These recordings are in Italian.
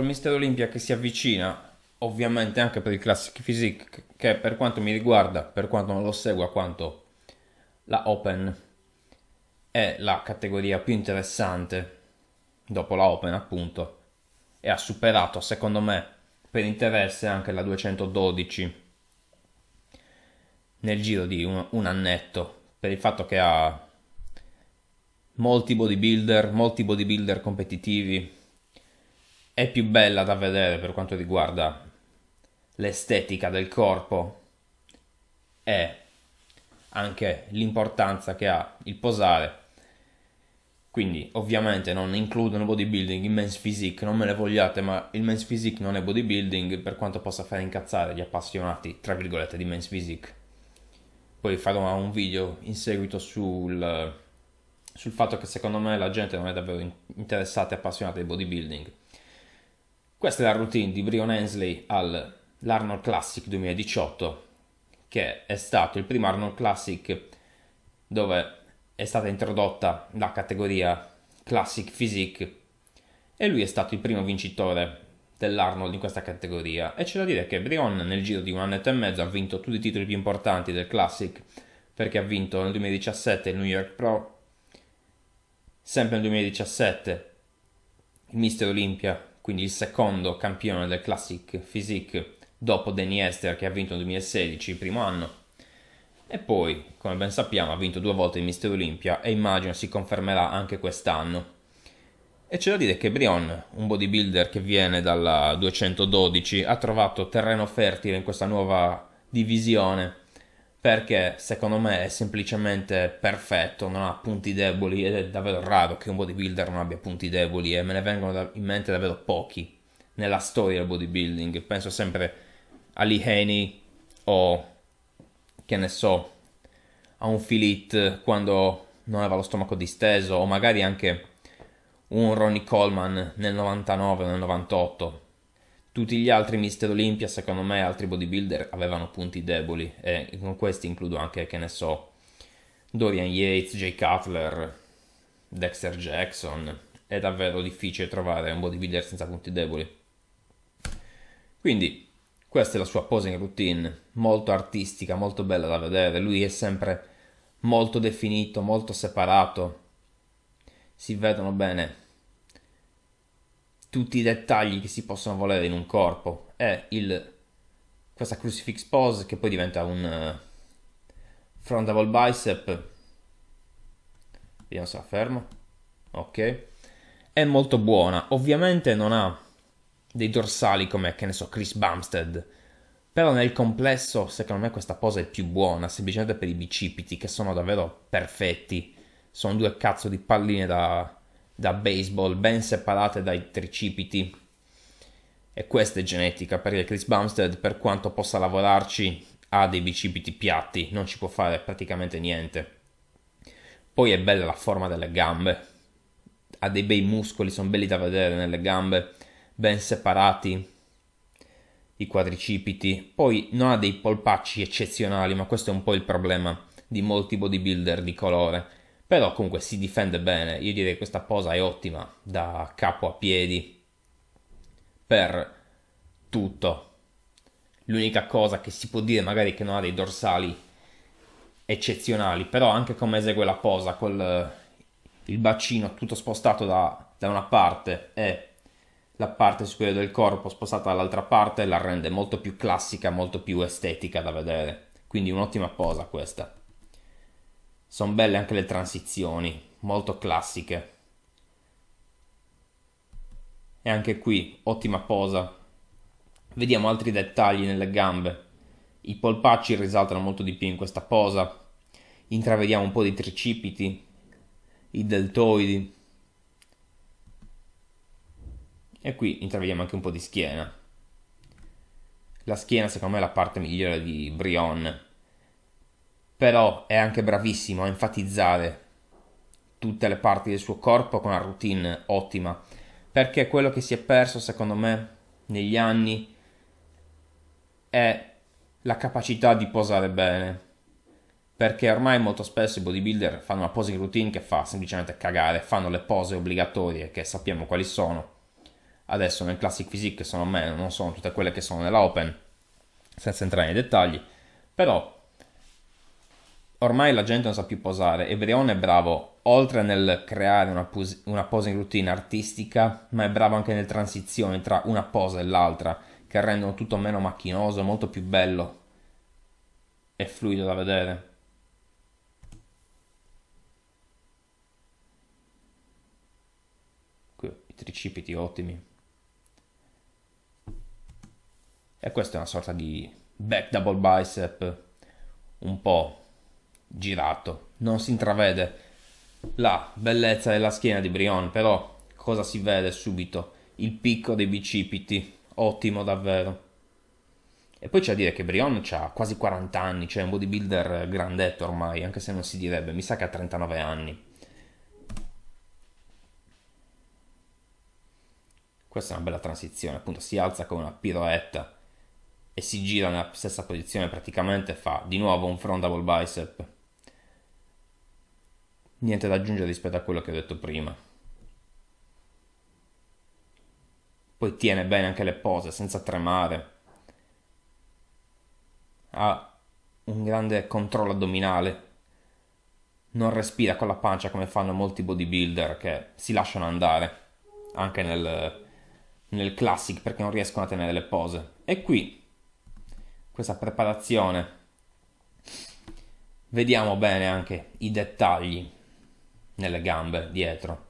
col Mister Olimpia che si avvicina ovviamente anche per il Classic Physique che per quanto mi riguarda, per quanto non lo segua quanto la Open è la categoria più interessante dopo la Open appunto e ha superato secondo me per interesse anche la 212 nel giro di un, un annetto per il fatto che ha molti bodybuilder, molti bodybuilder competitivi è più bella da vedere per quanto riguarda l'estetica del corpo e anche l'importanza che ha il posare. Quindi ovviamente non includono bodybuilding in men's physique, non me ne vogliate, ma il men's physique non è bodybuilding per quanto possa fare incazzare gli appassionati, tra virgolette, di men's physique. Poi farò un video in seguito sul, sul fatto che secondo me la gente non è davvero interessata e appassionata di bodybuilding questa è la routine di Brion Hensley all'Arnold Classic 2018, che è stato il primo Arnold Classic dove è stata introdotta la categoria Classic Physique e lui è stato il primo vincitore dell'Arnold in questa categoria e c'è da dire che Brion nel giro di un annetto e mezzo ha vinto tutti i titoli più importanti del Classic perché ha vinto nel 2017 il New York Pro sempre nel 2017 il Mister Olympia quindi il secondo campione del Classic Physique dopo Danny Esther che ha vinto nel 2016, il primo anno. E poi, come ben sappiamo, ha vinto due volte il Mister Olimpia e immagino si confermerà anche quest'anno. E c'è da dire che Brion, un bodybuilder che viene dalla 212, ha trovato terreno fertile in questa nuova divisione perché secondo me è semplicemente perfetto, non ha punti deboli ed è davvero raro che un bodybuilder non abbia punti deboli e me ne vengono in mente davvero pochi nella storia del bodybuilding. Penso sempre a Lee Haney o che ne so, a un Filit quando non aveva lo stomaco disteso o magari anche un Ronnie Coleman nel 99 o nel 98 tutti gli altri Mister Olympia, secondo me, altri bodybuilder avevano punti deboli e con questi includo anche, che ne so, Dorian Yates, Jay Cutler, Dexter Jackson. È davvero difficile trovare un bodybuilder senza punti deboli. Quindi, questa è la sua posing routine, molto artistica, molto bella da vedere. Lui è sempre molto definito, molto separato. Si vedono bene tutti i dettagli che si possono volere in un corpo è il, questa crucifix pose che poi diventa un uh, front double bicep vediamo se la fermo ok è molto buona ovviamente non ha dei dorsali come che ne so Chris Bumstead però nel complesso secondo me questa pose è più buona semplicemente per i bicipiti che sono davvero perfetti sono due cazzo di palline da da baseball ben separate dai tricipiti. E questa è genetica perché Chris Bumstead, per quanto possa lavorarci, ha dei bicipiti piatti, non ci può fare praticamente niente. Poi è bella la forma delle gambe, ha dei bei muscoli, sono belli da vedere nelle gambe, ben separati i quadricipiti. Poi non ha dei polpacci eccezionali, ma questo è un po' il problema di molti bodybuilder di colore però comunque si difende bene. Io direi che questa posa è ottima da capo a piedi per tutto. L'unica cosa che si può dire magari è che non ha dei dorsali eccezionali, però anche come esegue la posa col il bacino tutto spostato da, da una parte e la parte superiore del corpo spostata dall'altra parte la rende molto più classica, molto più estetica da vedere. Quindi un'ottima posa questa. Sono belle anche le transizioni, molto classiche. E anche qui, ottima posa. Vediamo altri dettagli nelle gambe. I polpacci risaltano molto di più in questa posa. Intravediamo un po' di tricipiti, i deltoidi. E qui intravediamo anche un po' di schiena. La schiena secondo me è la parte migliore di Brionne però è anche bravissimo a enfatizzare tutte le parti del suo corpo con una routine ottima, perché quello che si è perso secondo me negli anni è la capacità di posare bene. Perché ormai molto spesso i bodybuilder fanno una posing routine che fa semplicemente cagare, fanno le pose obbligatorie che sappiamo quali sono. Adesso nel Classic Physique sono meno, non sono tutte quelle che sono nella Open, senza entrare nei dettagli. Però ormai la gente non sa più posare e Brion è bravo oltre nel creare una, pos- una posing routine artistica, ma è bravo anche nel transizione tra una posa e l'altra, che rendono tutto meno macchinoso, molto più bello e fluido da vedere. Qui i tricipiti ottimi. E questa è una sorta di back double bicep un po' girato, non si intravede la bellezza della schiena di Brion, però cosa si vede subito? Il picco dei bicipiti, ottimo davvero. E poi c'è da dire che Brion ha quasi 40 anni, cioè un bodybuilder grandetto ormai, anche se non si direbbe, mi sa che ha 39 anni. Questa è una bella transizione, appunto si alza con una piroetta e si gira nella stessa posizione praticamente fa di nuovo un front double bicep niente da aggiungere rispetto a quello che ho detto prima. Poi tiene bene anche le pose senza tremare. Ha un grande controllo addominale. Non respira con la pancia come fanno molti bodybuilder che si lasciano andare anche nel, nel classic perché non riescono a tenere le pose. E qui questa preparazione vediamo bene anche i dettagli nelle gambe, dietro.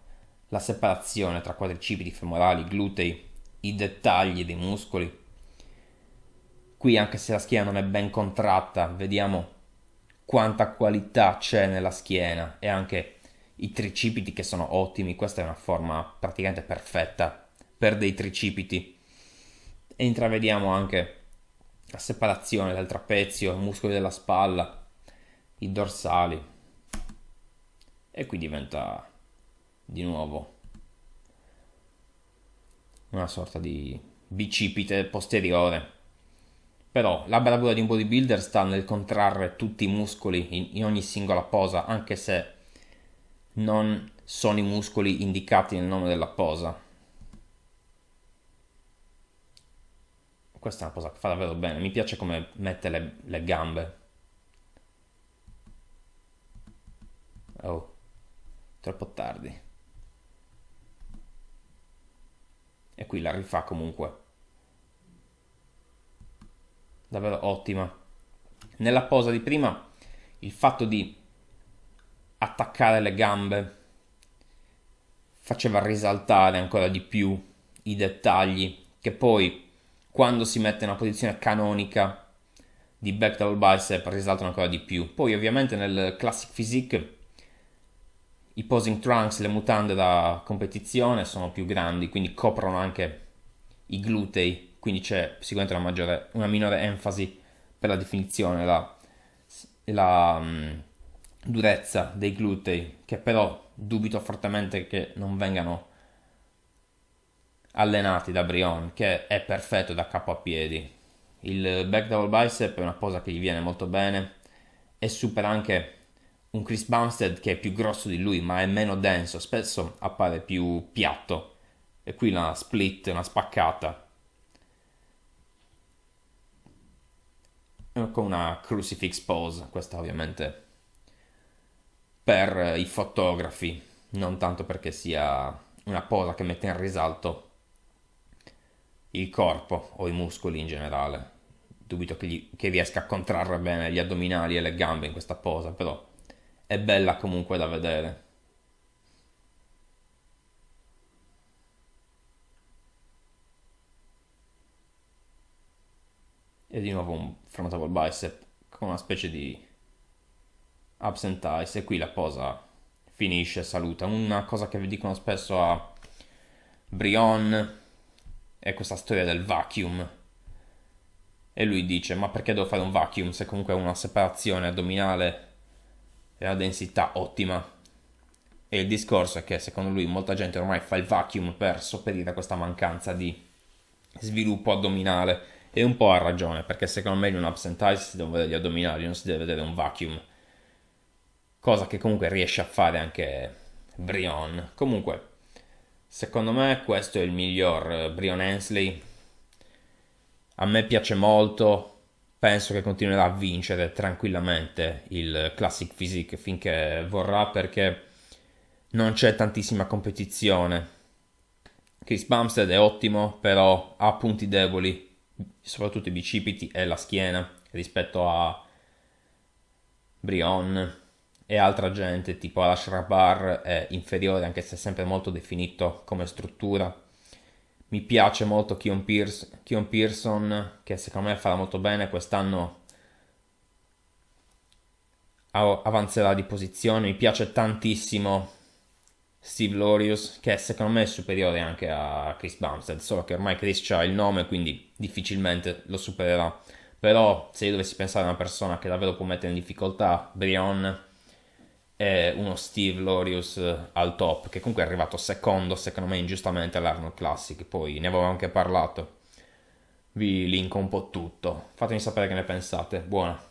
La separazione tra quadricipiti femorali, glutei, i dettagli dei muscoli. Qui, anche se la schiena non è ben contratta, vediamo quanta qualità c'è nella schiena e anche i tricipiti che sono ottimi. Questa è una forma praticamente perfetta per dei tricipiti. E intravediamo anche la separazione del trapezio, i muscoli della spalla, i dorsali e qui diventa di nuovo una sorta di bicipite posteriore. Però la bravura di un bodybuilder sta nel contrarre tutti i muscoli in, in ogni singola posa, anche se non sono i muscoli indicati nel nome della posa. Questa è una posa che fa davvero bene, mi piace come mette le, le gambe. Oh troppo tardi. E qui la rifà comunque. Davvero ottima. Nella posa di prima, il fatto di attaccare le gambe faceva risaltare ancora di più i dettagli che poi quando si mette in una posizione canonica di back double bicep risaltano ancora di più. Poi ovviamente nel classic physique i posing trunks, le mutande da competizione sono più grandi, quindi coprono anche i glutei, quindi c'è sicuramente una, maggiore, una minore enfasi per la definizione, la, la um, durezza dei glutei, che però dubito fortemente che non vengano allenati da Brion, che è perfetto da capo a piedi. Il back double bicep è una posa che gli viene molto bene e supera anche un Chris Bumstead che è più grosso di lui ma è meno denso, spesso appare più piatto. E qui una split, una spaccata. Con una crucifix pose, questa ovviamente per i fotografi, non tanto perché sia una posa che mette in risalto il corpo o i muscoli in generale. Dubito che, gli, che riesca a contrarre bene gli addominali e le gambe in questa posa, però è bella comunque da vedere. E di nuovo un frontal bicep con una specie di absent eyes e qui la posa finisce, saluta. Una cosa che vi dicono spesso a Brion è questa storia del vacuum. E lui dice: Ma perché devo fare un vacuum se comunque ho una separazione addominale e la densità ottima. E il discorso è che secondo lui molta gente ormai fa il vacuum per sopperire a questa mancanza di sviluppo addominale. E un po' ha ragione, perché secondo me in un absentise si devono vedere gli addominali, non si deve vedere un vacuum. Cosa che comunque riesce a fare anche Brion. Comunque, secondo me questo è il miglior eh, Brion Hensley. A me piace molto, penso che continuerà a vincere tranquillamente il Classic Physique finché vorrà perché non c'è tantissima competizione. Chris Bumstead è ottimo, però ha punti deboli, soprattutto i bicipiti e la schiena rispetto a Brion e altra gente tipo Alash Bar è inferiore anche se è sempre molto definito come struttura mi piace molto Keon, Pearson, Kion Pearson che secondo me farà molto bene quest'anno avanzerà di posizione mi piace tantissimo Steve Lorius che secondo me è superiore anche a Chris Bumstead solo che ormai Chris ha il nome quindi difficilmente lo supererà però se io dovessi pensare a una persona che davvero può mettere in difficoltà Brion e uno Steve Lorius eh, al top, che comunque è arrivato secondo, secondo me ingiustamente, all'Arnold Classic, poi ne avevo anche parlato. Vi linko un po' tutto, fatemi sapere che ne pensate, buona!